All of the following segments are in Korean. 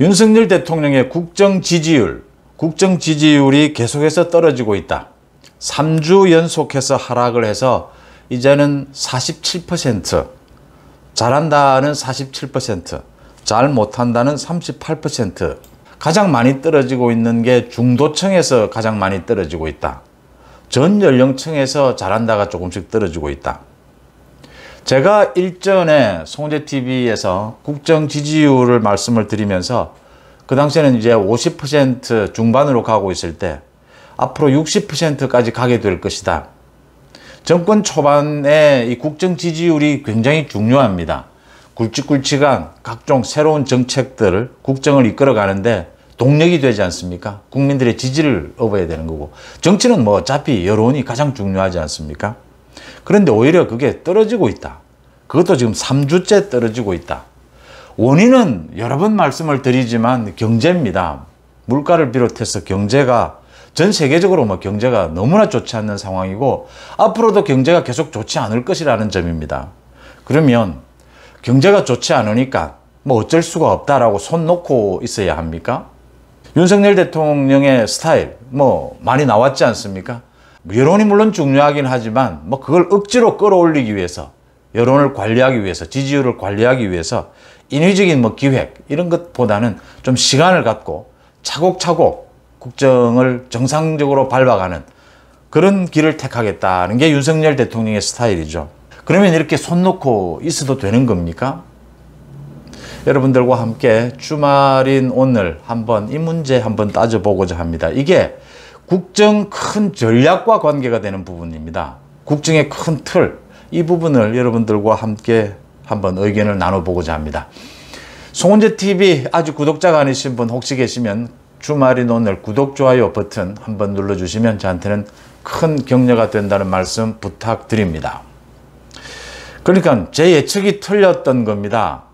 윤석열 대통령의 국정 지지율, 국정 지지율이 계속해서 떨어지고 있다. 3주 연속해서 하락을 해서 이제는 47%, 잘한다는 47%, 잘 못한다는 38%, 가장 많이 떨어지고 있는 게 중도층에서 가장 많이 떨어지고 있다. 전 연령층에서 잘한다가 조금씩 떨어지고 있다. 제가 일전에 송재TV에서 국정 지지율을 말씀을 드리면서 그 당시에는 이제 50% 중반으로 가고 있을 때 앞으로 60%까지 가게 될 것이다. 정권 초반에 이 국정 지지율이 굉장히 중요합니다. 굵직굵직한 각종 새로운 정책들을 국정을 이끌어 가는데 동력이 되지 않습니까? 국민들의 지지를 얻어야 되는 거고 정치는 뭐 어차피 여론이 가장 중요하지 않습니까? 그런데 오히려 그게 떨어지고 있다. 그것도 지금 3주째 떨어지고 있다. 원인은 여러 번 말씀을 드리지만 경제입니다. 물가를 비롯해서 경제가 전 세계적으로 뭐 경제가 너무나 좋지 않는 상황이고 앞으로도 경제가 계속 좋지 않을 것이라는 점입니다. 그러면 경제가 좋지 않으니까 뭐 어쩔 수가 없다라고 손 놓고 있어야 합니까? 윤석열 대통령의 스타일 뭐 많이 나왔지 않습니까? 여론이 물론 중요하긴 하지만 뭐 그걸 억지로 끌어올리기 위해서 여론을 관리하기 위해서 지지율을 관리하기 위해서 인위적인 뭐 기획 이런 것보다는 좀 시간을 갖고 차곡차곡 국정을 정상적으로 밟아가는 그런 길을 택하겠다는 게 윤석열 대통령의 스타일이죠. 그러면 이렇게 손 놓고 있어도 되는 겁니까? 여러분들과 함께 주말인 오늘 한번 이 문제 한번 따져보고자 합니다. 이게 국정 큰 전략과 관계가 되는 부분입니다. 국정의 큰 틀, 이 부분을 여러분들과 함께 한번 의견을 나눠보고자 합니다. 송은재TV 아직 구독자가 아니신 분 혹시 계시면 주말인 오늘 구독, 좋아요 버튼 한번 눌러주시면 저한테는 큰 격려가 된다는 말씀 부탁드립니다. 그러니까 제 예측이 틀렸던 겁니다.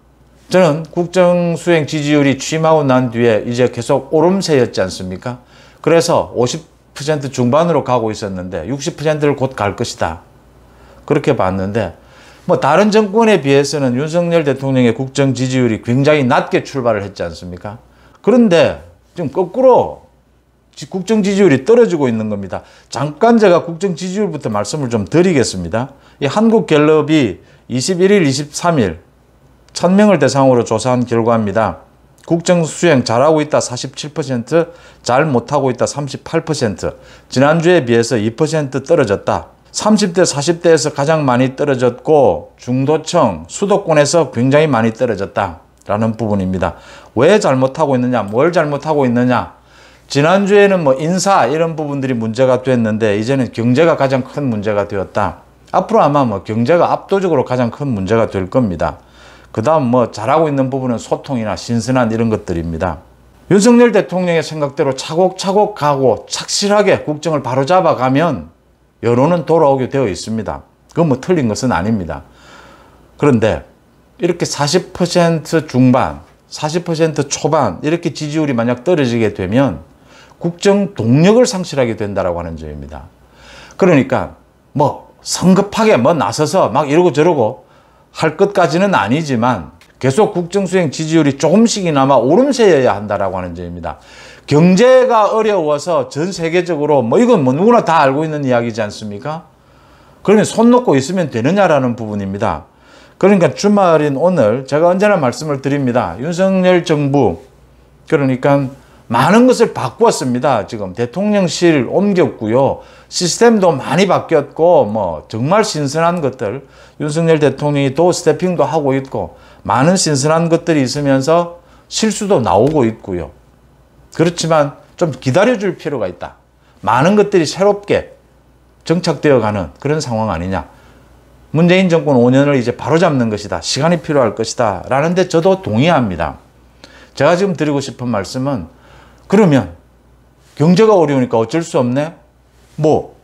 저는 국정수행 지지율이 취임하고 난 뒤에 이제 계속 오름세였지 않습니까? 그래서 50% 중반으로 가고 있었는데 60%를 곧 갈 것이다. 그렇게 봤는데 뭐 다른 정권에 비해서는 윤석열 대통령의 국정 지지율이 굉장히 낮게 출발을 했지 않습니까? 그런데 지금 거꾸로 국정 지지율이 떨어지고 있는 겁니다. 잠깐 제가 국정 지지율부터 말씀을 좀 드리겠습니다. 이 한국갤럽이 21일, 23일 1000명을 대상으로 조사한 결과입니다. 국정 수행 잘하고 있다 47%, 잘 못하고 있다 38%, 지난주에 비해서 2% 떨어졌다. 30대, 40대에서 가장 많이 떨어졌고 중도층, 수도권에서 굉장히 많이 떨어졌다. 라는 부분입니다. 왜 잘못하고 있느냐, 뭘 잘못하고 있느냐. 지난주에는 뭐 인사 이런 부분들이 문제가 됐는데 이제는 경제가 가장 큰 문제가 되었다. 앞으로 아마 뭐 경제가 압도적으로 가장 큰 문제가 될 겁니다. 그 다음 뭐 잘하고 있는 부분은 소통이나 신선한 이런 것들입니다. 윤석열 대통령의 생각대로 차곡차곡 가고 착실하게 국정을 바로잡아가면 여론은 돌아오게 되어 있습니다. 그건 뭐 틀린 것은 아닙니다. 그런데 이렇게 40% 중반, 40% 초반 이렇게 지지율이 만약 떨어지게 되면 국정 동력을 상실하게 된다고 하는 점입니다. 그러니까 뭐 성급하게 뭐 나서서 막 이러고 저러고 할 것까지는 아니지만 계속 국정수행 지지율이 조금씩이나마 오름세여야 한다라고 하는 점입니다. 경제가 어려워서 전 세계적으로 뭐 이건 뭐 누구나 다 알고 있는 이야기지 않습니까? 그러면 손 놓고 있으면 되느냐라는 부분입니다. 그러니까 주말인 오늘 제가 언제나 말씀을 드립니다. 윤석열 정부 그러니까 많은 것을 바꾸었습니다. 지금 대통령실 옮겼고요. 시스템도 많이 바뀌었고 뭐 정말 신선한 것들 윤석열 대통령이 또 스태핑도 하고 있고 많은 신선한 것들이 있으면서 실수도 나오고 있고요. 그렇지만 좀 기다려줄 필요가 있다. 많은 것들이 새롭게 정착되어가는 그런 상황 아니냐. 문재인 정권 5년을 이제 바로잡는 것이다. 시간이 필요할 것이다. 라는데 저도 동의합니다. 제가 지금 드리고 싶은 말씀은 그러면 경제가 어려우니까 어쩔 수 없네? 뭐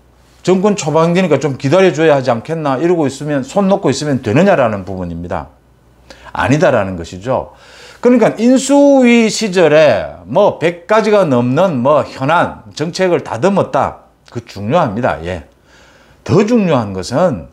정권 초반기니까 좀 기다려줘야 하지 않겠나 이러고 있으면 손 놓고 있으면 되느냐라는 부분입니다. 아니다라는 것이죠. 그러니까 인수위 시절에 뭐 100가지가 넘는 뭐 현안, 정책을 다듬었다. 그 중요합니다. 예. 더 중요한 것은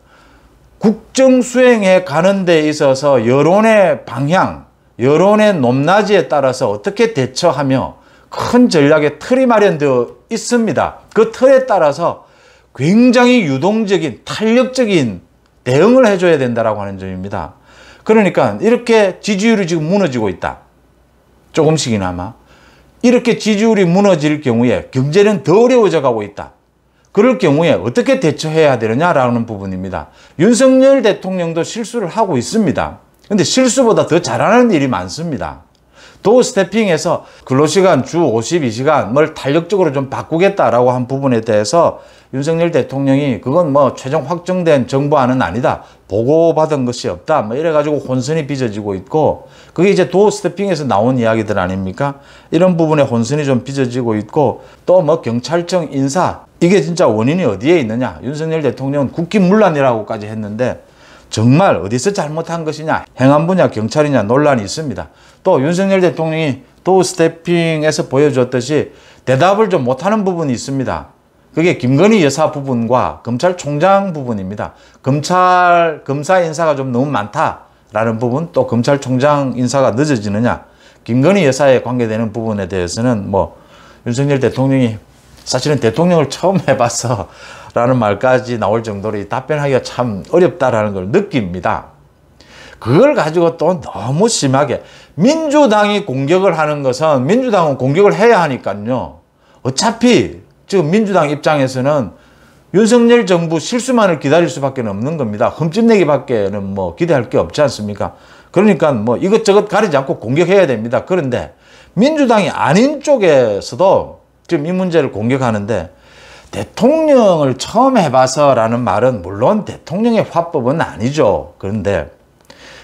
국정 수행에 가는 데 있어서 여론의 방향, 여론의 높낮이에 따라서 어떻게 대처하며 큰 전략의 틀이 마련되어 있습니다. 그 틀에 따라서 굉장히 유동적인 탄력적인 대응을 해줘야 된다라고 하는 점입니다. 그러니까 이렇게 지지율이 지금 무너지고 있다. 조금씩이나마. 이렇게 지지율이 무너질 경우에 경제는 더 어려워져 가고 있다. 그럴 경우에 어떻게 대처해야 되느냐라는 부분입니다. 윤석열 대통령도 실수를 하고 있습니다. 근데 실수보다 더 잘하는 일이 많습니다. 또 스태핑에서 근로시간 주 52시간을 탄력적으로 좀 바꾸겠다라고 한 부분에 대해서 윤석열 대통령이 그건 뭐 최종 확정된 정부안은 아니다. 보고받은 것이 없다. 뭐 이래가지고 혼선이 빚어지고 있고 그게 이제 도 스태핑에서 나온 이야기들 아닙니까? 이런 부분에 혼선이 좀 빚어지고 있고 또 뭐 경찰청 인사 이게 진짜 원인이 어디에 있느냐. 윤석열 대통령은 국기문란이라고까지 했는데 정말 어디서 잘못한 것이냐 행안부냐 경찰이냐 논란이 있습니다. 또 윤석열 대통령이 도우 스태핑에서 보여줬듯이 대답을 좀 못하는 부분이 있습니다. 그게 김건희 여사 부분과 검찰총장 부분입니다. 검찰 검사 인사가 좀 너무 많다라는 부분 또 검찰총장 인사가 늦어지느냐 김건희 여사에 관계되는 부분에 대해서는 뭐 윤석열 대통령이 사실은 대통령을 처음 해봐서 라는 말까지 나올 정도로 답변하기가 참 어렵다라는 걸 느낍니다. 그걸 가지고 또 너무 심하게 민주당이 공격을 하는 것은 민주당은 공격을 해야 하니까요. 어차피 지금 민주당 입장에서는 윤석열 정부 실수만을 기다릴 수밖에 없는 겁니다. 흠집내기밖에는 뭐 기대할 게 없지 않습니까? 그러니까 뭐 이것저것 가리지 않고 공격해야 됩니다. 그런데 민주당이 아닌 쪽에서도 지금 이 문제를 공격하는데 대통령을 처음 해봐서라는 말은 물론 대통령의 화법은 아니죠. 그런데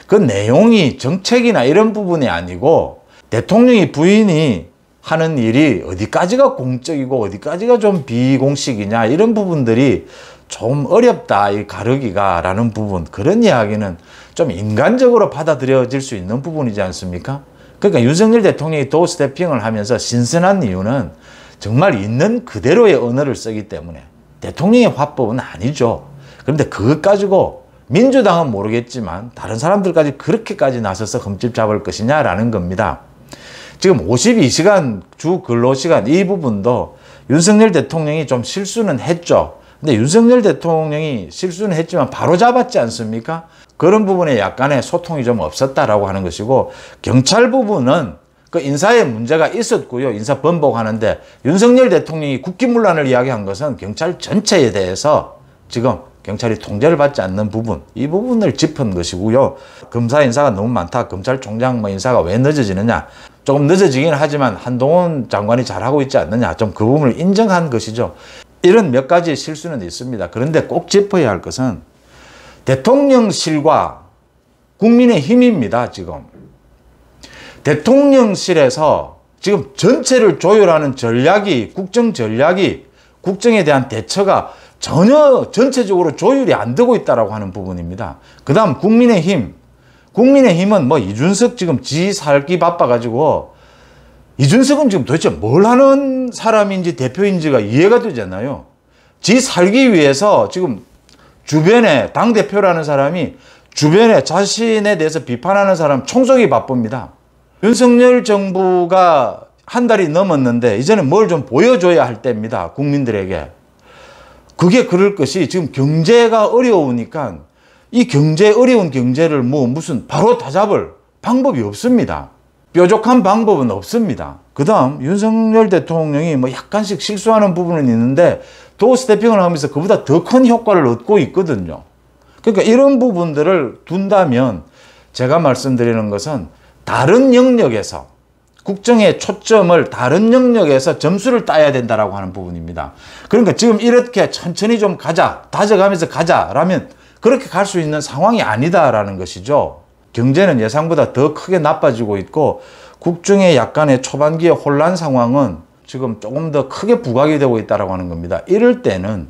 그 내용이 정책이나 이런 부분이 아니고 대통령이 부인이 하는 일이 어디까지가 공적이고 어디까지가 좀 비공식이냐 이런 부분들이 좀 어렵다 이 가르기가 라는 부분 그런 이야기는 좀 인간적으로 받아들여질 수 있는 부분이지 않습니까? 그러니까 윤석열 대통령이 도스태핑을 하면서 신선한 이유는 정말 있는 그대로의 언어를 쓰기 때문에 대통령의 화법은 아니죠. 그런데 그것 가지고 민주당은 모르겠지만 다른 사람들까지 그렇게까지 나서서 흠집 잡을 것이냐라는 겁니다. 지금 52시간 주 근로시간 이 부분도 윤석열 대통령이 좀 실수는 했죠. 근데 윤석열 대통령이 실수는 했지만 바로 잡았지 않습니까? 그런 부분에 약간의 소통이 좀 없었다라고 하는 것이고 경찰 부분은 그 인사에 문제가 있었고요. 인사 번복하는데 윤석열 대통령이 국기문란을 이야기한 것은 경찰 전체에 대해서 지금 경찰이 통제를 받지 않는 부분 이 부분을 짚은 것이고요. 검사 인사가 너무 많다. 검찰총장 뭐 인사가 왜 늦어지느냐. 조금 늦어지긴 하지만 한동훈 장관이 잘하고 있지 않느냐. 좀 그 부분을 인정한 것이죠. 이런 몇 가지 실수는 있습니다. 그런데 꼭 짚어야 할 것은 대통령실과 국민의 힘입니다. 지금. 대통령실에서 지금 전체를 조율하는 전략이 국정 전략이 국정에 대한 대처가 전혀 전체적으로 조율이 안 되고 있다라고 하는 부분입니다. 그다음 국민의힘 국민의힘은 뭐 이준석 지금 지 살기 바빠가지고 이준석은 지금 도대체 뭘 하는 사람인지 대표인지가 이해가 되잖아요. 지 살기 위해서 지금 주변에 당대표라는 사람이 주변에 자신에 대해서 비판하는 사람 총소기 바쁩니다. 윤석열 정부가 한 달이 넘었는데 이제는 뭘 좀 보여줘야 할 때입니다. 국민들에게. 그게 그럴 것이 지금 경제가 어려우니까 이 경제 어려운 경제를 뭐 무슨 바로 다 잡을 방법이 없습니다. 뾰족한 방법은 없습니다. 그 다음 윤석열 대통령이 뭐 약간씩 실수하는 부분은 있는데 도어 스태핑을 하면서 그보다 더 큰 효과를 얻고 있거든요. 그러니까 이런 부분들을 둔다면 제가 말씀드리는 것은 다른 영역에서 국정의 초점을 다른 영역에서 점수를 따야 된다라고 하는 부분입니다. 그러니까 지금 이렇게 천천히 좀 가자, 다져가면서 가자라면 그렇게 갈 수 있는 상황이 아니다라는 것이죠. 경제는 예상보다 더 크게 나빠지고 있고 국정의 약간의 초반기의 혼란 상황은 지금 조금 더 크게 부각이 되고 있다고 하는 겁니다. 이럴 때는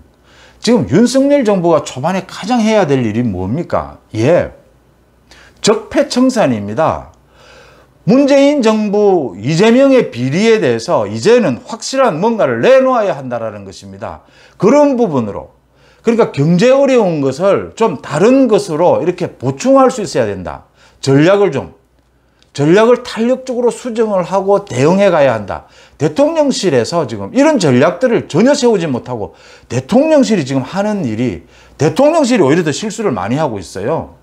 지금 윤석열 정부가 초반에 가장 해야 될 일이 뭡니까? 예, 적폐청산입니다. 문재인 정부 이재명의 비리에 대해서 이제는 확실한 뭔가를 내놓아야 한다는 것입니다. 그런 부분으로 그러니까 경제 어려운 것을 좀 다른 것으로 이렇게 보충할 수 있어야 된다. 전략을 좀 전략을 탄력적으로 수정을 하고 대응해 가야 한다. 대통령실에서 지금 이런 전략들을 전혀 세우지 못하고 대통령실이 지금 하는 일이 대통령실이 오히려 더 실수를 많이 하고 있어요.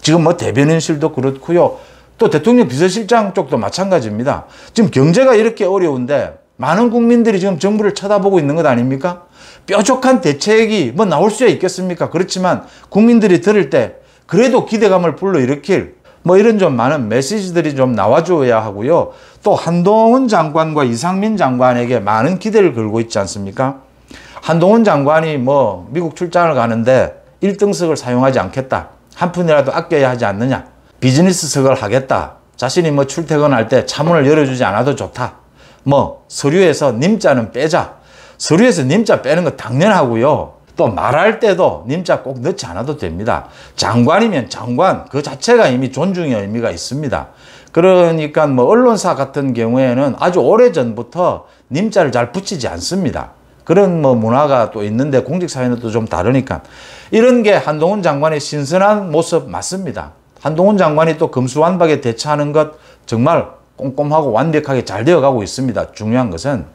지금 뭐 대변인실도 그렇고요. 또 대통령 비서실장 쪽도 마찬가지입니다. 지금 경제가 이렇게 어려운데 많은 국민들이 지금 정부를 쳐다보고 있는 것 아닙니까? 뾰족한 대책이 뭐 나올 수야 있겠습니까? 그렇지만 국민들이 들을 때 그래도 기대감을 불러일으킬 뭐 이런 좀 많은 메시지들이 좀 나와줘야 하고요. 또 한동훈 장관과 이상민 장관에게 많은 기대를 걸고 있지 않습니까? 한동훈 장관이 뭐 미국 출장을 가는데 1등석을 사용하지 않겠다. 한 푼이라도 아껴야 하지 않느냐. 비즈니스석을 하겠다. 자신이 뭐 출퇴근할 때 차문을 열어주지 않아도 좋다. 뭐 서류에서 님자는 빼자. 서류에서 님자 빼는 거 당연하고요. 또 말할 때도 님자 꼭 넣지 않아도 됩니다. 장관이면 장관 그 자체가 이미 존중의 의미가 있습니다. 그러니까 뭐 언론사 같은 경우에는 아주 오래전부터 님자를 잘 붙이지 않습니다. 그런 뭐 문화가 또 있는데 공직사회는 또 좀 다르니까 이런 게 한동훈 장관의 신선한 모습 맞습니다. 한동훈 장관이 또 금수완박에 대처하는 것 정말 꼼꼼하고 완벽하게 잘 되어가고 있습니다. 중요한 것은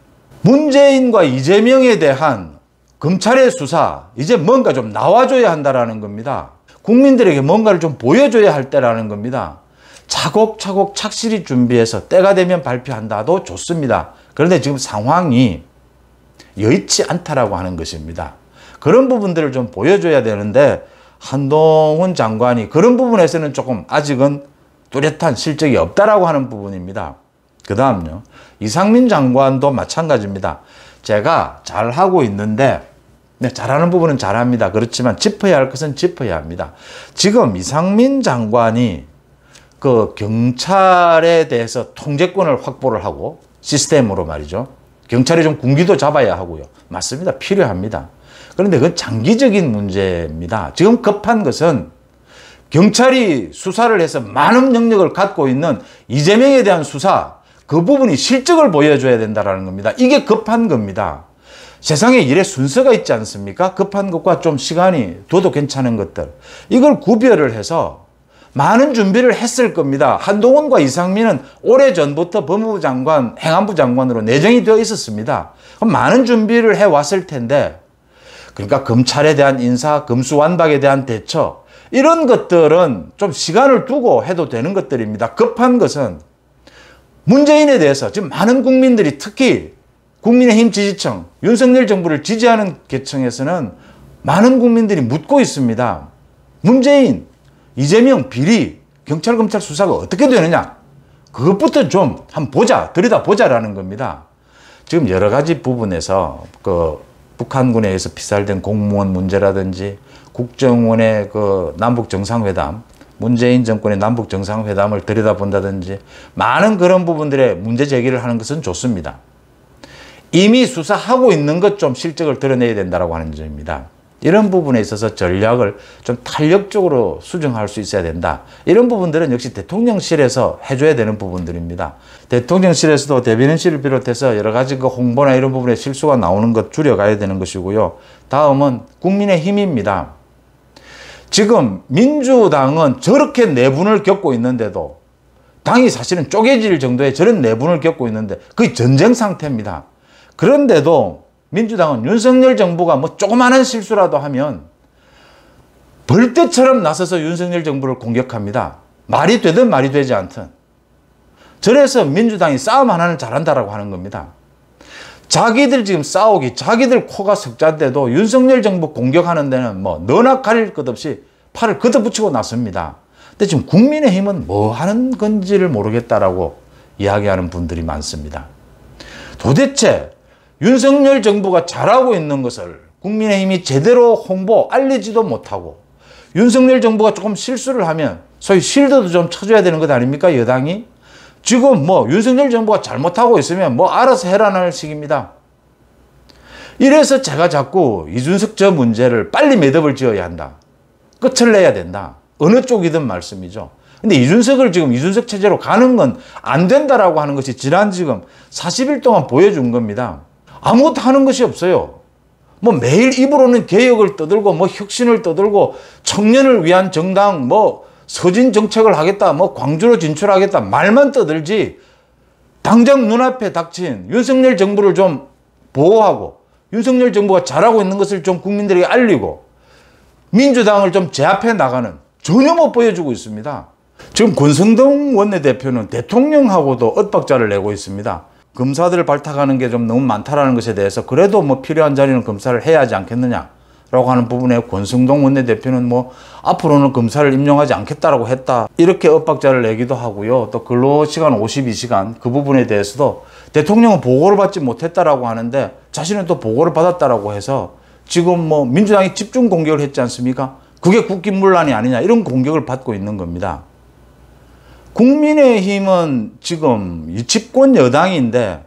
문재인과 이재명에 대한 검찰의 수사 이제 뭔가 좀 나와줘야 한다라는 겁니다. 국민들에게 뭔가를 좀 보여줘야 할 때라는 겁니다. 차곡차곡 착실히 준비해서 때가 되면 발표한다도 좋습니다. 그런데 지금 상황이 여의치 않다라고 하는 것입니다. 그런 부분들을 좀 보여줘야 되는데 한동훈 장관이 그런 부분에서는 조금 아직은 뚜렷한 실적이 없다라고 하는 부분입니다. 그 다음요. 이상민 장관도 마찬가지입니다. 제가 잘하고 있는데 네, 잘하는 부분은 잘합니다. 그렇지만 짚어야 할 것은 짚어야 합니다. 지금 이상민 장관이 그 경찰에 대해서 통제권을 확보를 하고 시스템으로 말이죠. 경찰이 좀 군기도 잡아야 하고요. 맞습니다. 필요합니다. 그런데 그건 장기적인 문제입니다. 지금 급한 것은 경찰이 수사를 해서 많은 능력을 갖고 있는 이재명에 대한 수사 그 부분이 실적을 보여줘야 된다는 겁니다. 이게 급한 겁니다. 세상에 일의 순서가 있지 않습니까? 급한 것과 좀 시간이 둬도 괜찮은 것들. 이걸 구별을 해서 많은 준비를 했을 겁니다. 한동훈과 이상민은 오래전부터 법무부 장관, 행안부 장관으로 내정이 되어 있었습니다. 그럼 많은 준비를 해왔을 텐데 그러니까 검찰에 대한 인사, 검수완박에 대한 대처 이런 것들은 좀 시간을 두고 해도 되는 것들입니다. 급한 것은 문재인에 대해서 지금 많은 국민들이 특히 국민의힘 지지층, 윤석열 정부를 지지하는 계층에서는 많은 국민들이 묻고 있습니다. 문재인, 이재명 비리, 경찰, 검찰 수사가 어떻게 되느냐? 그것부터 좀 한번 보자, 들여다보자라는 겁니다. 지금 여러 가지 부분에서 그 북한군에 의해서 피살된 공무원 문제라든지 국정원의 그 남북 정상회담, 문재인 정권의 남북 정상회담을 들여다본다든지 많은 그런 부분들의 문제 제기를 하는 것은 좋습니다. 이미 수사하고 있는 것 좀 실적을 드러내야 된다라고 하는 점입니다. 이런 부분에 있어서 전략을 좀 탄력적으로 수정할 수 있어야 된다. 이런 부분들은 역시 대통령실에서 해줘야 되는 부분들입니다. 대통령실에서도 대변인실을 비롯해서 여러 가지 그 홍보나 이런 부분에 실수가 나오는 것 줄여가야 되는 것이고요. 다음은 국민의 힘입니다. 지금 민주당은 저렇게 내분을 겪고 있는데도 당이 사실은 쪼개질 정도의 저런 내분을 겪고 있는데 그게 전쟁 상태입니다. 그런데도 민주당은 윤석열 정부가 뭐 조그마한 실수라도 하면 벌떼처럼 나서서 윤석열 정부를 공격합니다. 말이 되든 말이 되지 않든. 저래서 민주당이 싸움 하나는 잘한다라고 하는 겁니다. 자기들 지금 싸우기, 자기들 코가 석자인데도 윤석열 정부 공격하는 데는 뭐 너나 가릴 것 없이 팔을 걷어붙이고 나섭니다. 근데 지금 국민의힘은 뭐 하는 건지를 모르겠다라고 이야기하는 분들이 많습니다. 도대체 윤석열 정부가 잘하고 있는 것을 국민의힘이 제대로 홍보 알리지도 못하고 윤석열 정부가 조금 실수를 하면 소위 실드도 좀 쳐줘야 되는 것 아닙니까 여당이 지금 뭐 윤석열 정부가 잘못하고 있으면 뭐 알아서 해라는 식입니다 이래서 제가 자꾸 이준석 저 문제를 빨리 매듭을 지어야 한다 끝을 내야 된다 어느 쪽이든 말씀이죠 근데 이준석을 지금 이준석 체제로 가는 건 안 된다라고 하는 것이 지난 지금 40일 동안 보여준 겁니다 아무것도 하는 것이 없어요. 뭐 매일 입으로는 개혁을 떠들고 뭐 혁신을 떠들고 청년을 위한 정당 뭐 서진 정책을 하겠다 뭐 광주로 진출하겠다 말만 떠들지 당장 눈앞에 닥친 윤석열 정부를 좀 보호하고 윤석열 정부가 잘하고 있는 것을 좀 국민들에게 알리고 민주당을 좀 제압해 나가는 전혀 못 보여주고 있습니다. 지금 권성동 원내대표는 대통령하고도 엇박자를 내고 있습니다. 검사들을 발탁하는 게 좀 너무 많다라는 것에 대해서 그래도 뭐 필요한 자리는 검사를 해야 하지 않겠느냐라고 하는 부분에 권승동 원내대표는 뭐 앞으로는 검사를 임용하지 않겠다라고 했다 이렇게 엇박자를 내기도 하고요 또 근로시간 52시간 그 부분에 대해서도 대통령은 보고를 받지 못했다라고 하는데 자신은 또 보고를 받았다라고 해서 지금 뭐 민주당이 집중 공격을 했지 않습니까 그게 국기문란이 아니냐 이런 공격을 받고 있는 겁니다 국민의힘은 지금 이 집권 여당인데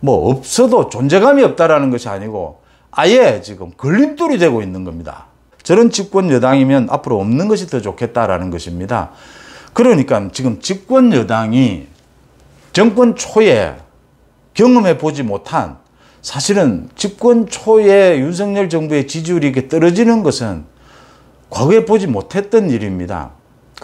뭐 없어도 존재감이 없다라는 것이 아니고 아예 지금 걸림돌이 되고 있는 겁니다. 저런 집권 여당이면 앞으로 없는 것이 더 좋겠다라는 것입니다. 그러니까 지금 집권 여당이 정권 초에 경험해 보지 못한 사실은 집권 초에 윤석열 정부의 지지율이 이렇게 떨어지는 것은 과거에 보지 못했던 일입니다.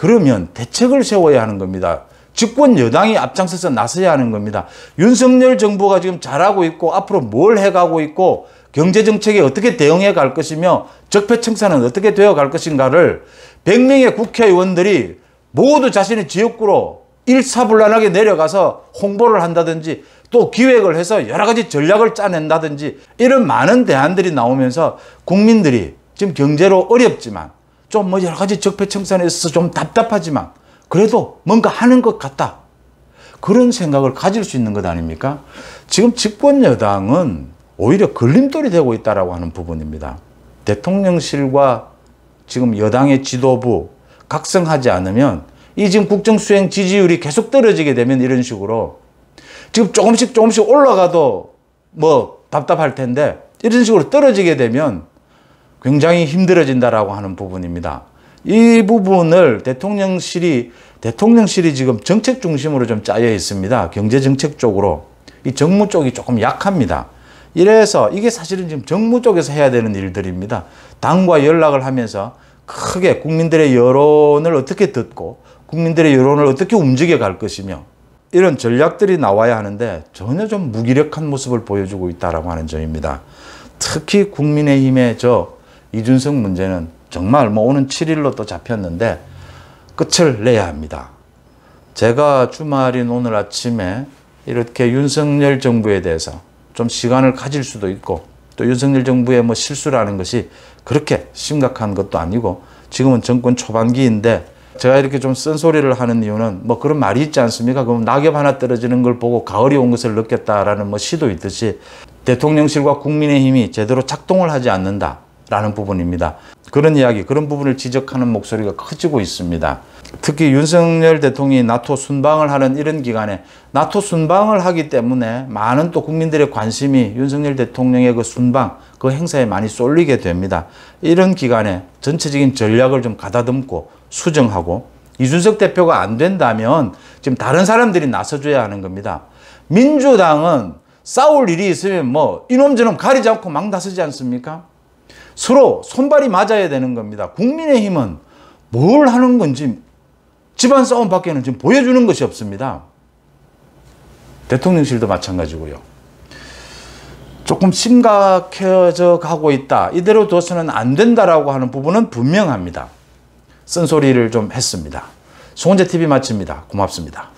그러면 대책을 세워야 하는 겁니다. 집권 여당이 앞장서서 나서야 하는 겁니다. 윤석열 정부가 지금 잘하고 있고 앞으로 뭘 해가고 있고 경제정책에 어떻게 대응해 갈 것이며 적폐청산은 어떻게 되어 갈 것인가를 100명의 국회의원들이 모두 자신의 지역구로 일사불란하게 내려가서 홍보를 한다든지 또 기획을 해서 여러 가지 전략을 짜낸다든지 이런 많은 대안들이 나오면서 국민들이 지금 경제로 어렵지만 좀뭐 여러 가지 적폐청산에서 좀 답답하지만 그래도 뭔가 하는 것 같다. 그런 생각을 가질 수 있는 것 아닙니까? 지금 집권 여당은 오히려 걸림돌이 되고 있다라고 하는 부분입니다. 대통령실과 지금 여당의 지도부 각성하지 않으면 이 지금 국정 수행 지지율이 계속 떨어지게 되면 이런 식으로 지금 조금씩 조금씩 올라가도 뭐 답답할 텐데 이런 식으로 떨어지게 되면 굉장히 힘들어진다라고 하는 부분입니다. 이 부분을 대통령실이 대통령실이 지금 정책 중심으로 좀 짜여 있습니다. 경제 정책 쪽으로 이 정무 쪽이 조금 약합니다. 이래서 이게 사실은 지금 정무 쪽에서 해야 되는 일들입니다. 당과 연락을 하면서 크게 국민들의 여론을 어떻게 듣고 국민들의 여론을 어떻게 움직여 갈 것이며 이런 전략들이 나와야 하는데 전혀 좀 무기력한 모습을 보여주고 있다라고 하는 점입니다. 특히 국민의힘의 저 이준석 문제는 정말 뭐 오는 7일로 또 잡혔는데 끝을 내야 합니다. 제가 주말인 오늘 아침에 이렇게 윤석열 정부에 대해서 좀 시간을 가질 수도 있고 또 윤석열 정부의 뭐 실수라는 것이 그렇게 심각한 것도 아니고 지금은 정권 초반기인데 제가 이렇게 좀 쓴소리를 하는 이유는 뭐 그런 말이 있지 않습니까? 그럼 낙엽 하나 떨어지는 걸 보고 가을이 온 것을 느꼈다라는 뭐 시도 있듯이 대통령실과 국민의힘이 제대로 작동을 하지 않는다. 라는 부분입니다. 그런 이야기, 그런 부분을 지적하는 목소리가 커지고 있습니다. 특히 윤석열 대통령이 나토 순방을 하는 이런 기간에 나토 순방을 하기 때문에 많은 또 국민들의 관심이 윤석열 대통령의 그 순방, 그 행사에 많이 쏠리게 됩니다. 이런 기간에 전체적인 전략을 좀 가다듬고 수정하고 이준석 대표가 안 된다면 지금 다른 사람들이 나서줘야 하는 겁니다. 민주당은 싸울 일이 있으면 뭐 이놈저놈 가리지 않고 막 나서지 않습니까? 서로 손발이 맞아야 되는 겁니다. 국민의힘은 뭘 하는 건지 집안 싸움 밖에는 지금 보여주는 것이 없습니다. 대통령실도 마찬가지고요. 조금 심각해져 가고 있다. 이대로 둬서는 안 된다라고 하는 부분은 분명합니다. 쓴소리를 좀 했습니다. 송재 t v 마칩니다. 고맙습니다.